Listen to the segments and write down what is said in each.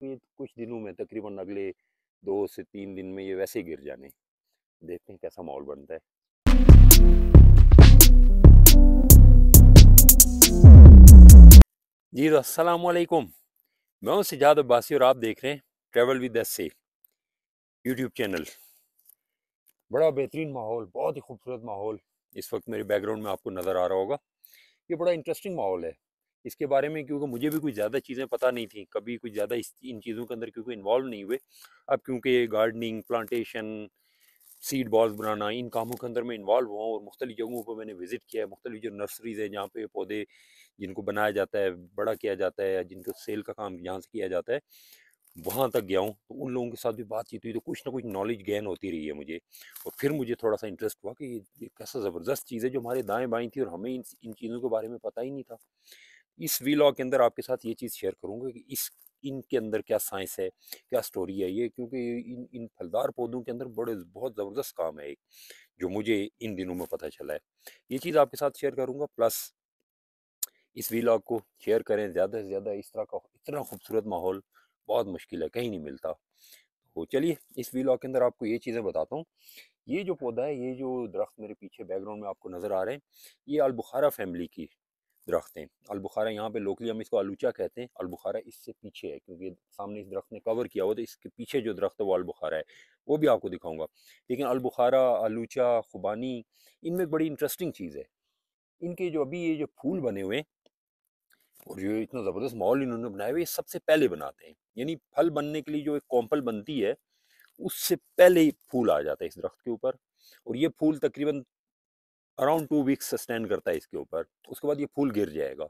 कि कुछ दिनों में तकरीबन अगले दो से तीन दिन में ये वैसे गिर जाने देखते हैं कैसा माहौल बनता है जी वालेकुम तो मैं हूं सिजाद अब्बासी और आप देख रहे हैं ट्रेवल विद एस से यूट्यूब चैनल बड़ा बेहतरीन माहौल बहुत ही खूबसूरत माहौल इस वक्त मेरे बैकग्राउंड में आपको नज़र आ रहा होगा ये बड़ा इंटरेस्टिंग माहौल है इसके बारे में क्योंकि मुझे भी कुछ ज़्यादा चीज़ें पता नहीं थी कभी कुछ ज़्यादा इस इन चीज़ों के अंदर क्योंकि इन्वॉल्व नहीं हुए अब क्योंकि गार्डनिंग प्लांटेशन सीड बॉल्स बनाना इन कामों के अंदर मैं इन्वॉल्व हुआ और मुख्तलि जगहों पर मैंने विज़िट किया है मुख्तलि जो नर्सरीज़ हैं जहाँ पे पौधे जिनको बनाया जाता है बड़ा किया जाता है जिनको सेल का काम यहाँ से किया जाता है वहाँ तक गया हूँ तो उन लोगों के साथ भी बातचीत हुई तो कुछ ना कुछ नॉलेज गेन होती रही है मुझे और फिर मुझे थोड़ा सा इंटरेस्ट हुआ कि ये कैसा ज़बरदस्त चीज़ है जो हमारे दाएँ बाएँ थी और हमें इन इन चीज़ों के बारे में पता ही नहीं था इस वीलॉग के अंदर आपके साथ ये चीज़ शेयर करूँगा कि इस इनके अंदर क्या साइंस है क्या स्टोरी है ये क्योंकि इन इन फलदार पौधों के अंदर बड़े बहुत ज़बरदस्त काम है एक जो मुझे इन दिनों में पता चला है ये चीज़ आपके साथ शेयर करूँगा प्लस इस वीलॉग को शेयर करें ज़्यादा से ज़्यादा इस तरह का इतना खूबसूरत माहौल बहुत मुश्किल है कहीं नहीं मिलता तो चलिए इस वीलॉग के अंदर आपको ये चीज़ें बताता हूँ ये जो पौधा है ये जो दरख्त मेरे पीछे बैकग्राउंड में आपको नज़र आ रहे हैं ये अलबुखारा फैमिली की दरख्त हैं अलबुखारा यहाँ पे लोकली हम इसको आलूचा कहते हैं अलबुखारा इससे पीछे है क्योंकि सामने इस दरख्त ने कवर किया हुआ तो इसके पीछे जो दरख्त है वो अलबुखारा है वो भी आपको दिखाऊंगा लेकिन अलबुखारा आलूचा खुबानी इनमें बड़ी इंटरेस्टिंग चीज़ है इनके जो अभी ये जो फूल बने हुए हैं और जो इतना ज़बरदस्त माहौल इन्होंने बनाया हुए ये सबसे पहले बनाते हैं यानी फल बनने के लिए जो एक कॉम्पल बनती है उससे पहले ही फूल आ जाता है इस दरख्त के ऊपर और ये फूल तकरीबन अराउंड टू वीक्स सस्टेन करता है इसके ऊपर तो उसके बाद ये फूल गिर जाएगा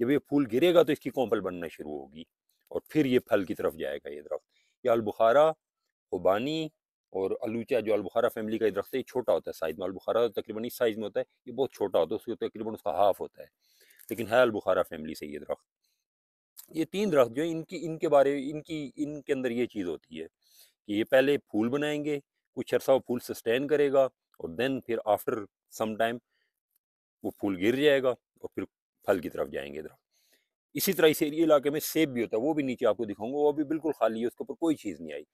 जब ये फूल गिरेगा तो इसकी कॉम्पल बनना शुरू होगी और फिर ये फल की तरफ जाएगा ये दरख्त ये अलबुखारा खुबानी और आलूचा जो अलबुखारा फैमिली का दरख्त है ये छोटा होता है साइज़ में अलबुखारा तो तकरीबन इस साइज़ में होता है ये बहुत छोटा होता है उसके तकरीबन उसका हाफ होता है लेकिन है अलबुखारा फैमिली से ये दरख्त ये तीन दरख्त जो है इनकी इनके बारे इनकी इनके अंदर ये चीज़ होती है कि ये पहले फूल बनाएंगे कुछ अरसा वो फूल सस्टेन करेगा और देन फिर आफ्टर समाइम वो फूल गिर जाएगा और फिर फल की तरफ जाएंगे इधर इसी तरह इस इलाके में सेब भी होता है वो भी नीचे आपको दिखाऊंगा वो भी बिल्कुल खाली है उसके ऊपर कोई चीज़ नहीं आई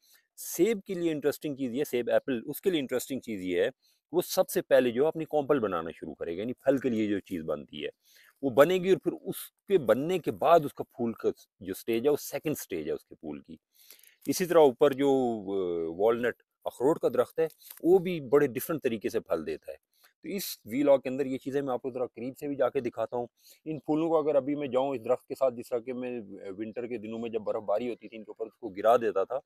सेब के लिए इंटरेस्टिंग चीज़ ये सेब एप्पल उसके लिए इंटरेस्टिंग चीज़ ये है वो सबसे पहले जो अपनी कॉम्पल बनाना शुरू करेगा यानी फल के लिए जो चीज़ बनती है वो बनेगी और फिर उसके बनने के बाद उसका फूल का जो स्टेज है वो सेकेंड स्टेज है उसके फूल की इसी तरह ऊपर जो वॉलट अखरोट का दरख्त है वो भी बड़े डिफरेंट तरीके से फल देता है तो इस वी के अंदर ये चीज़ें मैं आपको ज़रा करीब से भी जाके दिखाता हूँ इन फूलों को अगर अभी मैं जाऊँ इस दरख्त के साथ जिस तरह के मैं विंटर के दिनों में जब बर्फ़बारी होती थी इनके ऊपर उसको गिरा देता था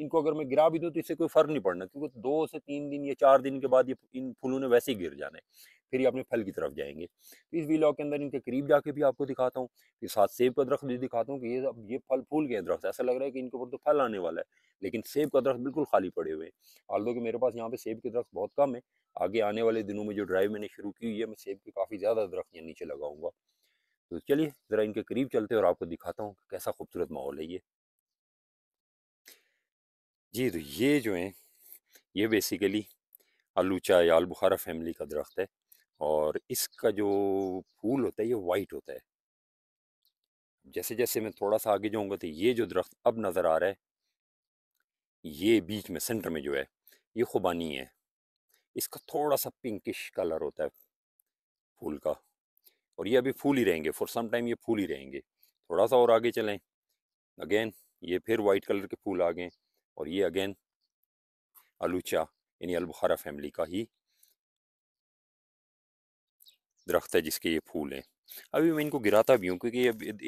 इनको अगर मैं गिरा भी दूँ तो इससे कोई फ़र्क नहीं पड़ना क्योंकि दो से तीन दिन या चार दिन के बाद ये इन फूलों ने वैसे ही गिर जाना है फिर ये अपने फल की तरफ जाएंगे तो इस वीलॉग के अंदर इनके करीब जाके भी आपको दिखाता हूँ फिर साथ सेब का दरख्त भी दिखाता हूँ कि ये अब ये फल फूल गए दरख्त ऐसा लग रहा है कि इनके ऊपर तो फल आने वाला है लेकिन सेब का दरख्त बिल्कुल खाली पड़े हुए हैं आलदो कि मेरे पास यहाँ पे सेब के दरख्त बहुत कम है आगे आने वाले दिनों में जो ड्राइव मैंने शुरू की हुई है मैं सेब के काफ़ी ज़्यादा दरख्त यहाँ नीचे लगाऊंगा तो चलिए ज़रा इनके करीब चलते और आपको दिखाता हूँ कैसा खूबसूरत माहौल है ये जी तो ये जो है ये बेसिकली आलूचा या आलबुखारा फैमिली का दरख्त है और इसका जो फूल होता है ये वाइट होता है जैसे जैसे मैं थोड़ा सा आगे जाऊँगा तो ये जो दरख्त अब नज़र आ रहा है ये बीच में सेंटर में जो है ये खुबानी है इसका थोड़ा सा पिंकिश कलर होता है फूल का और ये अभी फूल ही रहेंगे फॉर सम टाइम ये फूल ही रहेंगे थोड़ा सा और आगे चलें अगेन ये फिर वाइट कलर के फूल आ गए और ये अगेन आलूचा यानी अलबुखारा फैमिली का ही दरख्त है जिसके ये फूल हैं अभी मैं इनको गिराता भी हूँ क्योंकि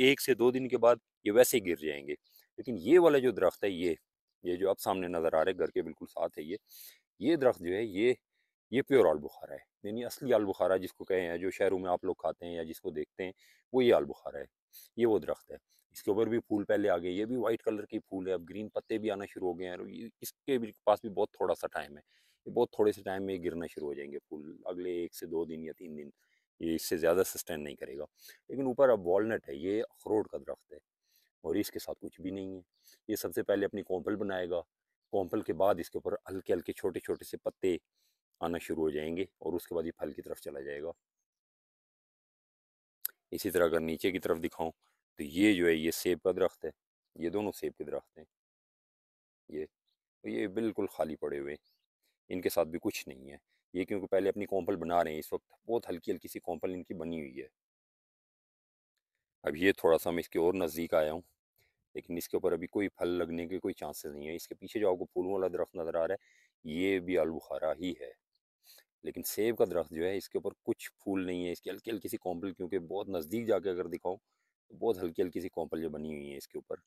ये एक से दो दिन के बाद ये वैसे ही गिर जाएंगे लेकिन ये वाला जो दरख्त है ये ये जो अब सामने नज़र आ रहे घर के बिल्कुल साथ है ये ये दरख्त जो है ये ये प्योर आल बुखारा है यानी असली आल बुखारा जिसको कहे हैं जो शहरों में आप लोग खाते हैं या जिसको देखते हैं वो ये आल बुखारा है ये वो दरख्त है इसके ऊपर भी फूल पहले आ गए ये भी वाइट कलर के फूल है अब ग्रीन पत्ते भी आना शुरू हो गए हैं इसके भी पास भी बहुत थोड़ा सा टाइम है ये बहुत थोड़े से टाइम में गिरना शुरू हो जाएंगे फूल अगले एक से दो दिन या तीन दिन ये इससे ज़्यादा सस्टेन नहीं करेगा लेकिन ऊपर अब वॉलट है ये अखरोट का दरख्त है और इसके साथ कुछ भी नहीं है ये सबसे पहले अपनी कॉम्पल बनाएगा कॉम्पल के बाद इसके ऊपर हल्के हल्के छोटे छोटे से पत्ते आना शुरू हो जाएंगे और उसके बाद ये फल की तरफ चला जाएगा इसी तरह अगर नीचे की तरफ दिखाऊं तो ये जो है ये सेब का दरख्त है ये दोनों सेब के दरख्त हैं ये ये बिल्कुल खाली पड़े हुए इनके साथ भी कुछ नहीं है ये क्योंकि पहले अपनी कॉम्पल बना रहे हैं इस वक्त बहुत हल्की हल्की सी कॉम्पल इनकी बनी हुई है अब ये थोड़ा सा मैं इसके और नज़दीक आया हूँ लेकिन इसके ऊपर अभी कोई फल लगने के कोई चांसेस नहीं है इसके पीछे जो आपको फूलों वाला दरख्त नज़र आ रहा है ये भी आलूखारा ही है लेकिन सेब का दरख्त जो है इसके ऊपर कुछ फूल नहीं है इसकी हल्की हल्की सी कॉम्पल क्योंकि बहुत नज़दीक जाके अगर दिखाऊँ तो बहुत हल्की हल्की सी कॉम्पल जो बनी हुई है इसके ऊपर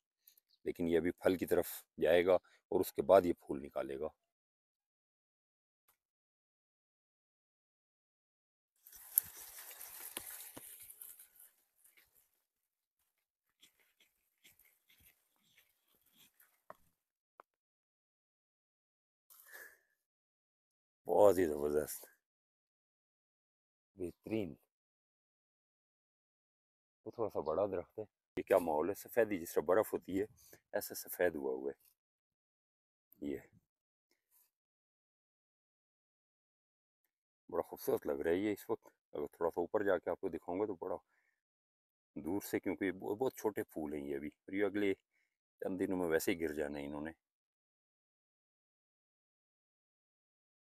लेकिन ये अभी फल की तरफ जाएगा और उसके बाद ये फूल निकालेगा बहुत ही ज़बरदस्त बेहतरीन वो थोड़ा सा बड़ा दरख्त है ये क्या माहौल है सफ़ेदी जिस तरह बर्फ़ होती है ऐसा सफ़ेद हुआ हुआ है ये बड़ा खूबसूरत लग रहा है ये इस वक्त अगर थोड़ा सा ऊपर जाके आपको दिखाऊंगा तो बड़ा दूर से क्योंकि बहुत छोटे फूल हैं ये अभी और ये अगले चंद दिनों में वैसे ही गिर जाने इन्होंने